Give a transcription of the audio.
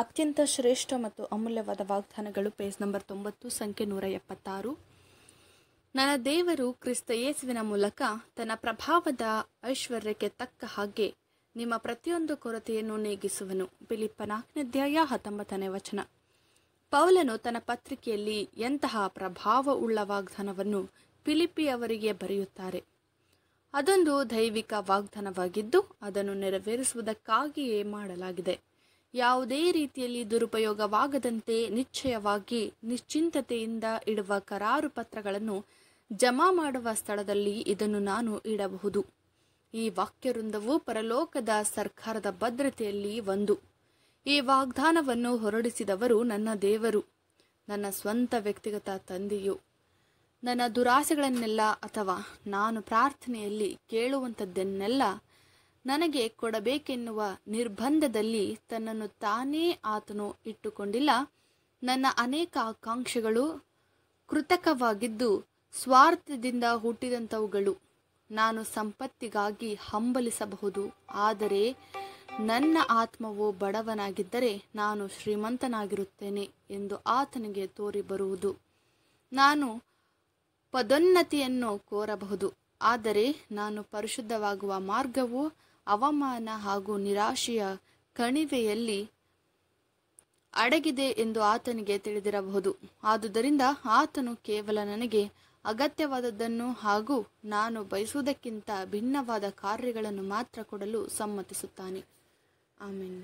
ಅತ್ಯಂತ ಶ್ರೇಷ್ಠ ಮತ್ತು ಅಮೂಲ್ಯವಾದ ವಾಗ್ದಾನಗಳು ಪೇಜ್ ನಂಬರ್ ತೊಂಬತ್ತು ಸಂಖ್ಯೆ ನೂರ ಎಪ್ಪತ್ತಾರು ನನ್ನ ದೇವರು ಕ್ರಿಸ್ತ ಯೇಸುವಿನ ಮೂಲಕ ತನ್ನ ಪ್ರಭಾವದ ಐಶ್ವರ್ಯಕ್ಕೆ ತಕ್ಕ ಹಾಗೆ ನಿಮ್ಮ ಪ್ರತಿಯೊಂದು ಕೊರತೆಯನ್ನು ನೀಗಿಸುವನು ಬಿಲಿಪ್ಪ ನಾಲ್ಕನೇ ಅಧ್ಯಾಯ ಹತ್ತೊಂಬತ್ತನೇ ವಚನ ಪೌಲನು ತನ್ನ ಪತ್ರಿಕೆಯಲ್ಲಿ ಎಂತಹ ಪ್ರಭಾವವುಳ್ಳ ವಾಗ್ದಾನವನ್ನು ಪಿಲಿಪಿ ಅವರಿಗೆ ಬರೆಯುತ್ತಾರೆ ಅದೊಂದು ದೈವಿಕ ವಾಗ್ದಾನವಾಗಿದ್ದು ಅದನ್ನು ನೆರವೇರಿಸುವುದಕ್ಕಾಗಿಯೇ ಮಾಡಲಾಗಿದೆ ಯಾವುದೇ ರೀತಿಯಲ್ಲಿ ದುರುಪಯೋಗವಾಗದಂತೆ ನಿಶ್ಚಯವಾಗಿ ನಿಶ್ಚಿಂತತೆಯಿಂದ ಇಡುವ ಕರಾರು ಪತ್ರಗಳನ್ನು ಜಮಾ ಮಾಡುವ ಸ್ಥಳದಲ್ಲಿ ಇದನ್ನು ನಾನು ಇಡಬಹುದು ಈ ವಾಕ್ಯವೃಂದವು ಪರಲೋಕದ ಸರ್ಕಾರದ ಭದ್ರತೆಯಲ್ಲಿ ಒಂದು ಈ ವಾಗ್ದಾನವನ್ನು ಹೊರಡಿಸಿದವರು ನನ್ನ ದೇವರು ನನ್ನ ಸ್ವಂತ ವ್ಯಕ್ತಿಗತ ತಂದೆಯು ನನ್ನ ದುರಾಸೆಗಳನ್ನೆಲ್ಲ ಅಥವಾ ನಾನು ಪ್ರಾರ್ಥನೆಯಲ್ಲಿ ಕೇಳುವಂಥದ್ದನ್ನೆಲ್ಲ ನನಗೆ ಕೊಡಬೇಕೆನ್ನುವ ನಿರ್ಬಂಧದಲ್ಲಿ ತನ್ನನ್ನು ತಾನೇ ಆತನು ಇಟ್ಟುಕೊಂಡಿಲ್ಲ ನನ್ನ ಅನೇಕ ಆಕಾಂಕ್ಷೆಗಳು ಕೃತಕವಾಗಿದ್ದು ಸ್ವಾರ್ಥದಿಂದ ಹುಟ್ಟಿದಂಥವುಗಳು ನಾನು ಸಂಪತ್ತಿಗಾಗಿ ಹಂಬಲಿಸಬಹುದು ಆದರೆ ನನ್ನ ಆತ್ಮವು ಬಡವನಾಗಿದ್ದರೆ ನಾನು ಶ್ರೀಮಂತನಾಗಿರುತ್ತೇನೆ ಎಂದು ಆತನಿಗೆ ತೋರಿ ಬರುವುದು ನಾನು ಪದೋನ್ನತಿಯನ್ನು ಕೋರಬಹುದು ಆದರೆ ನಾನು ಪರಿಶುದ್ಧವಾಗುವ ಮಾರ್ಗವು ಅವಮಾನ ಹಾಗೂ ನಿರಾಶೆಯ ಕಣಿವೆಯಲ್ಲಿ ಅಡಗಿದೆ ಎಂದು ಆತನಿಗೆ ತಿಳಿದಿರಬಹುದು ಆದುದರಿಂದ ಆತನು ಕೇವಲ ನನಗೆ ಅಗತ್ಯವಾದದ್ದನ್ನು ಹಾಗೂ ನಾನು ಬಯಸುವುದಕ್ಕಿಂತ ಭಿನ್ನವಾದ ಕಾರ್ಯಗಳನ್ನು ಮಾತ್ರ ಕೊಡಲು ಸಮ್ಮತಿಸುತ್ತಾನೆ ಆಮೇಲೆ